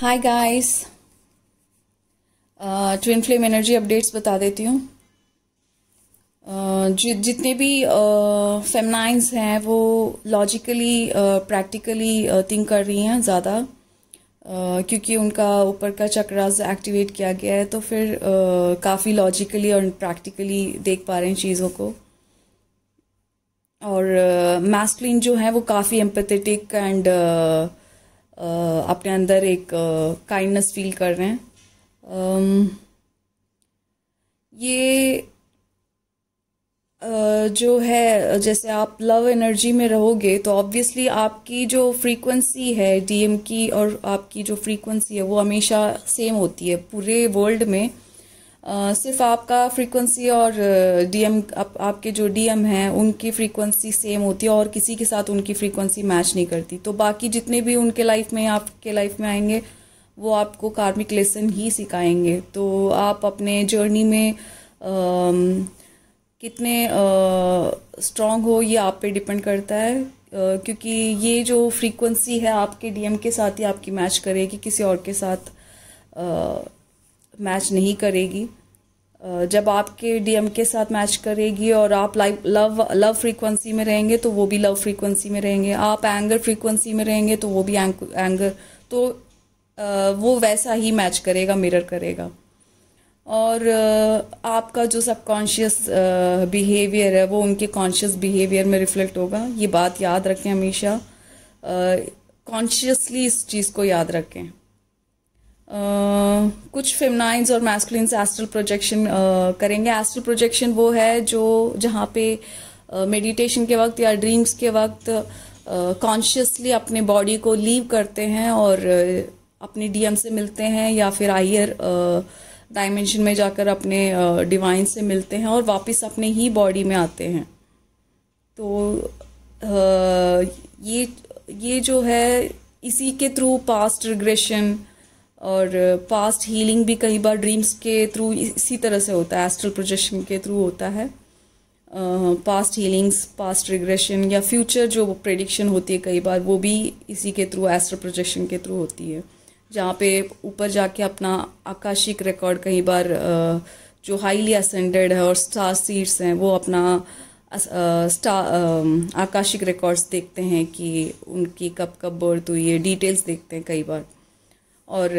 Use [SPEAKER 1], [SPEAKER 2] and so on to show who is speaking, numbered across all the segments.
[SPEAKER 1] हाय guys twin flame energy updates बता देती हूँ uh, जि, जितने भी फेमनाइंस uh, हैं वो लॉजिकली प्रैक्टिकली थिंक कर रही हैं ज़्यादा uh, क्योंकि उनका ऊपर का चक्रास एक्टिवेट किया गया है तो फिर uh, काफ़ी लॉजिकली और प्रैक्टिकली देख पा रहे हैं चीज़ों को और uh, जो है वो काफ़ी एम्पथेटिक एंड अपने अंदर एक काइंडनेस फील कर रहे हैं ये जो है जैसे आप लव एनर्जी में रहोगे तो ऑब्वियसली आपकी जो फ्रीक्वेंसी है डीएम की और आपकी जो फ्रीक्वेंसी है वो हमेशा सेम होती है पूरे वर्ल्ड में सिर्फ आपका फ्रीक्वेंसी और डीएम आप, आपके जो डीएम हैं उनकी फ्रीक्वेंसी सेम होती है और किसी के साथ उनकी फ्रीक्वेंसी मैच नहीं करती तो बाकी जितने भी उनके लाइफ में आपके लाइफ में आएंगे वो आपको कार्मिक लेसन ही सिखाएंगे तो आप अपने जर्नी में आ, कितने स्ट्रांग हो ये आप पे डिपेंड करता है आ, क्योंकि ये जो फ्रीक्वेंसी है आपके डीएम के साथ ही आपकी मैच करेगी किसी और के साथ आ, मैच नहीं करेगी जब आपके डीएम के साथ मैच करेगी और आप लाइव लव लव फ्रीक्वेंसी में रहेंगे तो वो भी लव फ्रीक्वेंसी में रहेंगे आप एंगर फ्रीक्वेंसी में रहेंगे तो वो भी एंगर तो वो वैसा ही मैच करेगा मिरर करेगा और आपका जो सबकॉन्शियस बिहेवियर है वो उनके कॉन्शियस बिहेवियर में रिफ्लेक्ट होगा ये बात याद रखें हमेशा कॉन्शियसली इस चीज़ को याद रखें कुछ फेमनाइंस और मैस्कुलस एस्ट्रल प्रोजेक्शन करेंगे एस्ट्रल प्रोजेक्शन वो है जो जहाँ पे मेडिटेशन uh, के वक्त या ड्रीम्स के वक्त कॉन्शियसली uh, अपने बॉडी को लीव करते हैं और uh, अपने डीएम से मिलते हैं या फिर आइयर डायमेंशन में जाकर अपने डिवाइन से मिलते हैं और वापस अपने ही बॉडी में आते हैं तो ये ये जो है इसी के थ्रू पास्ट रिग्रेशन और पास्ट हीलिंग भी कई बार ड्रीम्स के थ्रू इसी तरह से होता है एस्ट्रल प्रोजेक्शन के थ्रू होता है पास्ट हीलिंग्स पास्ट रिग्रेशन या फ्यूचर जो प्रेडिक्शन होती है कई बार वो भी इसी के थ्रू एस्ट्रल प्रोजेक्शन के थ्रू होती है जहाँ पे ऊपर जाके अपना आकाशिक रिकॉर्ड कई बार जो हाईली असेंडेड है और स्टार सीड्स हैं वो अपना स्टार आकाशिक रिकॉर्ड्स देखते हैं कि उनकी कब कब बर्थ हुई है डिटेल्स देखते हैं कई बार और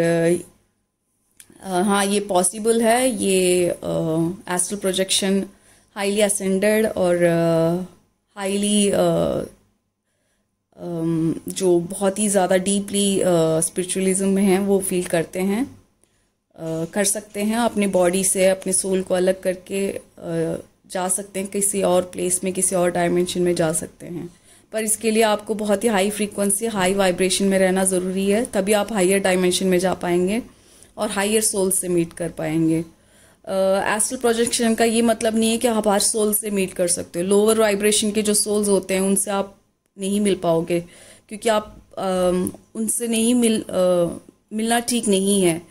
[SPEAKER 1] हाँ ये पॉसिबल है ये एस्ट्रल प्रोजेक्शन हाईली असेंडेड और हाईली जो बहुत ही ज़्यादा डीपली स्पिरिचुअलिज्म में हैं वो फील करते हैं कर सकते हैं अपने बॉडी से अपने सोल को अलग करके जा सकते हैं किसी और प्लेस में किसी और डायमेंशन में जा सकते हैं पर इसके लिए आपको बहुत ही हाई फ्रीक्वेंसी हाई वाइब्रेशन में रहना ज़रूरी है तभी आप हायर डायमेंशन में जा पाएंगे और हायर सोल से मीट कर पाएंगे एस्ट्रल uh, प्रोजेक्शन का ये मतलब नहीं है कि आप हर सोल से मीट कर सकते हो लोअर वाइब्रेशन के जो सोल्स होते हैं उनसे आप नहीं मिल पाओगे क्योंकि आप uh, उनसे नहीं मिल uh, मिलना ठीक नहीं है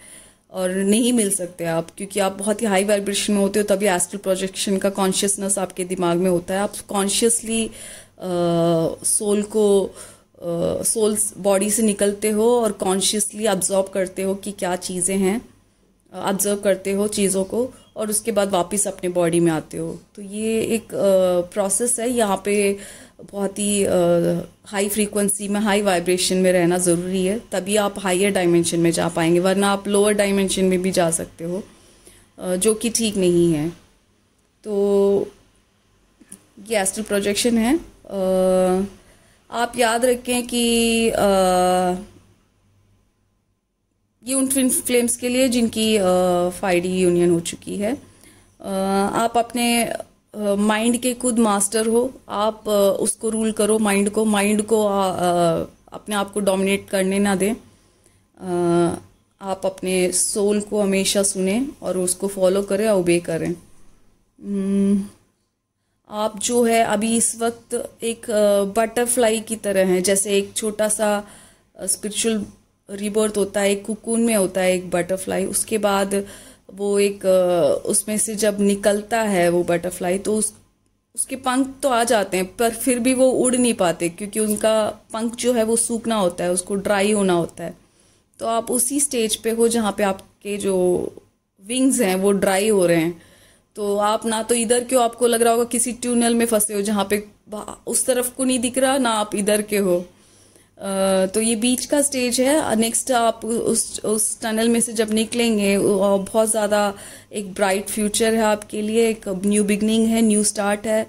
[SPEAKER 1] और नहीं मिल सकते आप क्योंकि आप बहुत ही हाई वाइब्रेशन में होते हो तभी एस्ट्रल प्रोजेक्शन का कॉन्शियसनेस आपके दिमाग में होता है आप कॉन्शियसली सोल को सोल बॉडी से निकलते हो और कॉन्शियसली ऑब्जॉर्व करते हो कि क्या चीज़ें हैं ऑब्जर्व करते हो चीज़ों को और उसके बाद वापस अपने बॉडी में आते हो तो ये एक प्रोसेस है यहाँ पे बहुत ही हाई फ्रीक्वेंसी में हाई वाइब्रेशन में रहना ज़रूरी है तभी आप हाइयर डायमेंशन में जा पाएंगे वरना आप लोअर डायमेंशन में भी जा सकते हो जो कि ठीक नहीं है तो ये एस्ट्रल प्रोजेक्शन है आप याद रखें कि ये उन ट्विन फ्लेम्स के लिए जिनकी फाइड यूनियन हो चुकी है आप अपने माइंड के खुद मास्टर हो आप उसको रूल करो माइंड को माइंड को अपने आप को डोमिनेट करने ना दें आप अपने सोल को हमेशा सुने और उसको फॉलो करें और ओबे करें आप जो है अभी इस वक्त एक बटरफ्लाई की तरह हैं जैसे एक छोटा सा स्पिरिचुअल रिबर्थ होता है एक कुकून में होता है एक बटरफ्लाई उसके बाद वो एक उसमें से जब निकलता है वो बटरफ्लाई तो उस उसके पंख तो आ जाते हैं पर फिर भी वो उड़ नहीं पाते क्योंकि उनका पंख जो है वो सूखना होता है उसको ड्राई होना होता है तो आप उसी स्टेज पे हो जहाँ पे आपके जो विंग्स हैं वो ड्राई हो रहे हैं तो आप ना तो इधर क्यों आपको लग रहा होगा किसी ट्यूनल में फंसे हो जहाँ पे उस तरफ को नहीं दिख रहा ना आप इधर के हो तो ये बीच का स्टेज है नेक्स्ट आप उस उस टनल में से जब निकलेंगे बहुत ज़्यादा एक ब्राइट फ्यूचर है आपके लिए एक न्यू बिगनिंग है न्यू स्टार्ट है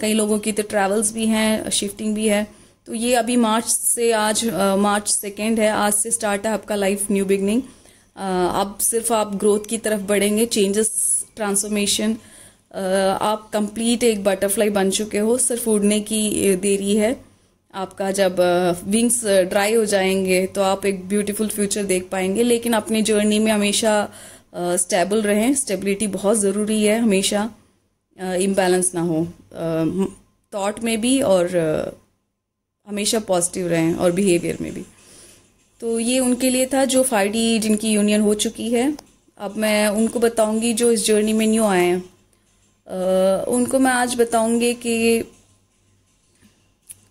[SPEAKER 1] कई लोगों की तो ट्रैवल्स भी हैं शिफ्टिंग भी है तो ये अभी मार्च से आज मार्च सेकेंड है आज से स्टार्ट है आपका लाइफ न्यू बिगनिंग अब सिर्फ आप ग्रोथ की तरफ बढ़ेंगे चेंजेस ट्रांसफॉर्मेशन आप कंप्लीट एक बटरफ्लाई बन चुके हो सिर्फ उड़ने की देरी है आपका जब विंग्स ड्राई हो जाएंगे तो आप एक ब्यूटीफुल फ्यूचर देख पाएंगे लेकिन अपनी जर्नी में हमेशा स्टेबल रहें स्टेबिलिटी बहुत ज़रूरी है हमेशा इम्बैलेंस ना हो थॉट में भी और हमेशा पॉजिटिव रहें और बिहेवियर में भी तो ये उनके लिए था जो फाइव जिनकी यूनियन हो चुकी है अब मैं उनको बताऊंगी जो इस जर्नी में न्यू आए हैं उनको मैं आज बताऊंगी कि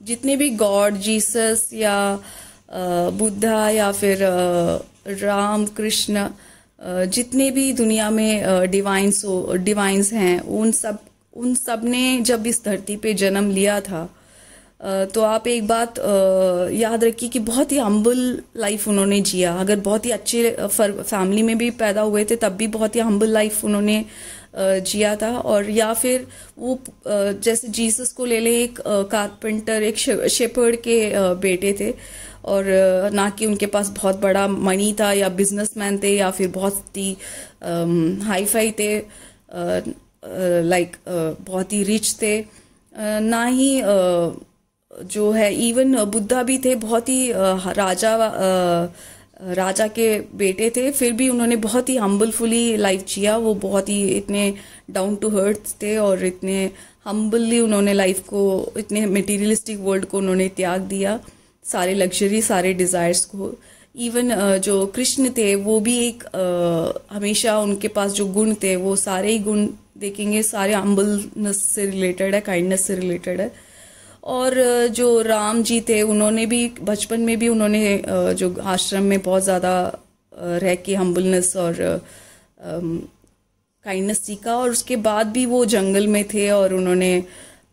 [SPEAKER 1] जितने भी गॉड जीसस या बुद्धा या फिर राम कृष्ण जितने भी दुनिया में डिवाइंस डिवाइंस हैं उन सब उन सब ने जब इस धरती पे जन्म लिया था तो आप एक बात याद रखिए कि बहुत ही हम्बल लाइफ उन्होंने जिया अगर बहुत ही अच्छे फैमिली में भी पैदा हुए थे तब भी बहुत ही हम्बल लाइफ उन्होंने जिया था और या फिर वो जैसे जीसस को ले ले एक कारपेंटर एक शेपर्ड के बेटे थे और ना कि उनके पास बहुत बड़ा मनी था या बिजनेसमैन थे या फिर बहुत ही हाई फाई थे लाइक बहुत ही रिच थे ना ही जो है इवन बुद्धा भी थे बहुत ही राजा राजा के बेटे थे फिर भी उन्होंने बहुत ही हम्बलफुली लाइफ जिया वो बहुत ही इतने डाउन टू हर्थ थे और इतने हम्बली उन्होंने लाइफ को इतने मटीरियलिस्टिक वर्ल्ड को उन्होंने त्याग दिया सारे लग्जरी सारे डिज़ायर्स को इवन जो कृष्ण थे वो भी एक हमेशा उनके पास जो गुण थे वो सारे ही गुण देखेंगे सारे अम्बलनेस से रिलेटेड है काइंडनेस से रिलेटेड है और जो राम जी थे उन्होंने भी बचपन में भी उन्होंने जो आश्रम में बहुत ज़्यादा रह के हम्बलनेस और काइंडनेस सीखा और उसके बाद भी वो जंगल में थे और उन्होंने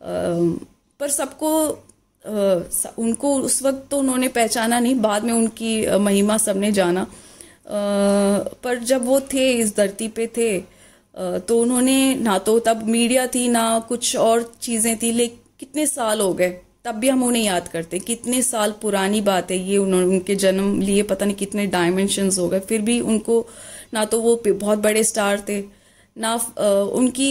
[SPEAKER 1] पर सबको उनको उस वक्त तो उन्होंने पहचाना नहीं बाद में उनकी महिमा सबने जाना पर जब वो थे इस धरती पे थे तो उन्होंने ना तो तब मीडिया थी ना कुछ और चीज़ें थी लेकिन कितने साल हो गए तब भी हम उन्हें याद करते हैं कितने साल पुरानी बात है ये उन्होंने उनके जन्म लिए पता नहीं कितने डायमेंशंस हो गए फिर भी उनको ना तो वो बहुत बड़े स्टार थे ना उनकी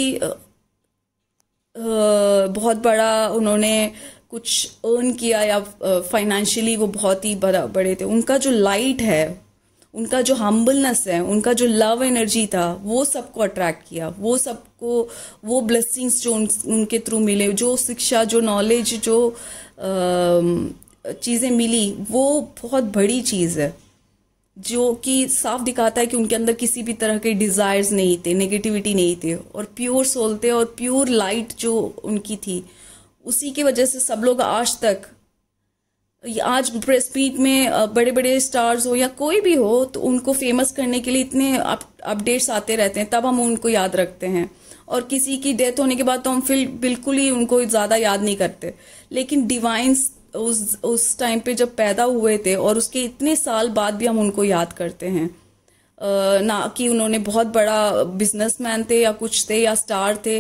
[SPEAKER 1] बहुत बड़ा उन्होंने कुछ अर्न किया या फाइनेंशियली वो बहुत ही बड़ा बड़े थे उनका जो लाइट है उनका जो हम्बलनेस है उनका जो लव एनर्जी था वो सबको अट्रैक्ट किया वो सबको वो ब्लेसिंग्स जो उन, उनके थ्रू मिले जो शिक्षा जो नॉलेज जो चीज़ें मिली वो बहुत बड़ी चीज़ है जो कि साफ दिखाता है कि उनके अंदर किसी भी तरह के डिज़ायर्स नहीं थे नेगेटिविटी नहीं थे और प्योर सोल थे और प्योर लाइट जो उनकी थी उसी की वजह से सब लोग आज तक आज प्रेस मीट में बड़े बड़े स्टार्स हो या कोई भी हो तो उनको फेमस करने के लिए इतने अपडेट्स आते रहते हैं तब हम उनको याद रखते हैं और किसी की डेथ होने के बाद तो हम फिर बिल्कुल ही उनको ज़्यादा याद नहीं करते लेकिन डिवाइंस उस उस टाइम पे जब पैदा हुए थे और उसके इतने साल बाद भी हम उनको याद करते हैं ना कि उन्होंने बहुत बड़ा बिजनेसमैन थे या कुछ थे या स्टार थे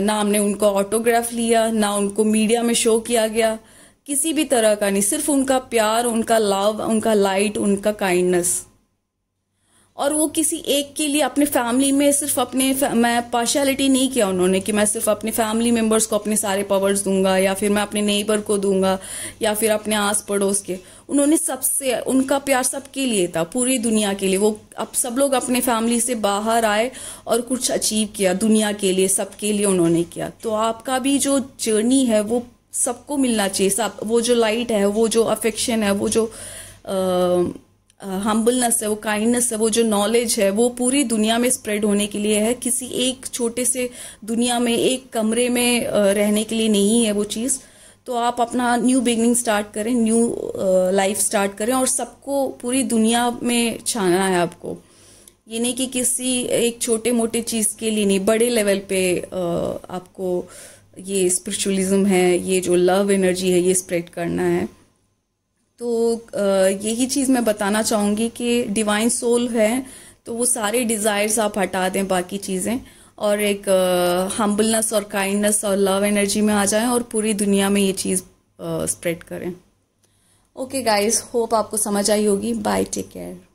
[SPEAKER 1] ना हमने उनको ऑटोग्राफ लिया ना उनको मीडिया में शो किया गया किसी भी तरह का नहीं सिर्फ उनका प्यार उनका लव उनका लाइट उनका काइंडनेस और वो किसी एक के लिए अपने फैमिली में सिर्फ अपने मैं पार्शलिटी नहीं किया उन्होंने कि मैं सिर्फ अपने फैमिली मेंबर्स को अपने सारे पावर्स दूंगा या फिर मैं अपने नेबर को दूंगा या फिर अपने आस पड़ोस के उन्होंने सबसे उनका प्यार सबके लिए था पूरी दुनिया के लिए वो अब सब लोग अपने फैमिली से बाहर आए और कुछ अचीव किया दुनिया के लिए सबके लिए उन्होंने किया तो आपका भी जो जर्नी है वो सबको मिलना चाहिए सब वो जो लाइट है वो जो अफेक्शन है वो जो हम्बलनेस है वो काइंडनेस है वो जो नॉलेज है वो पूरी दुनिया में स्प्रेड होने के लिए है किसी एक छोटे से दुनिया में एक कमरे में रहने के लिए नहीं है वो चीज़ तो आप अपना न्यू बिगनिंग स्टार्ट करें न्यू लाइफ स्टार्ट करें और सबको पूरी दुनिया में छाना है आपको ये नहीं कि किसी एक छोटे मोटे चीज़ के लिए नहीं बड़े लेवल पे आपको ये स्पिरिचुअलिज्म है ये जो लव एनर्जी है ये स्प्रेड करना है तो यही चीज़ मैं बताना चाहूँगी कि डिवाइन सोल है तो वो सारे डिज़ायर्स आप हटा दें बाकी चीज़ें और एक हम्बलनेस और काइंडनेस और लव एनर्जी में आ जाएं और पूरी दुनिया में ये चीज़ स्प्रेड करें ओके गाइस होप आपको समझ आई होगी बाय टेक केयर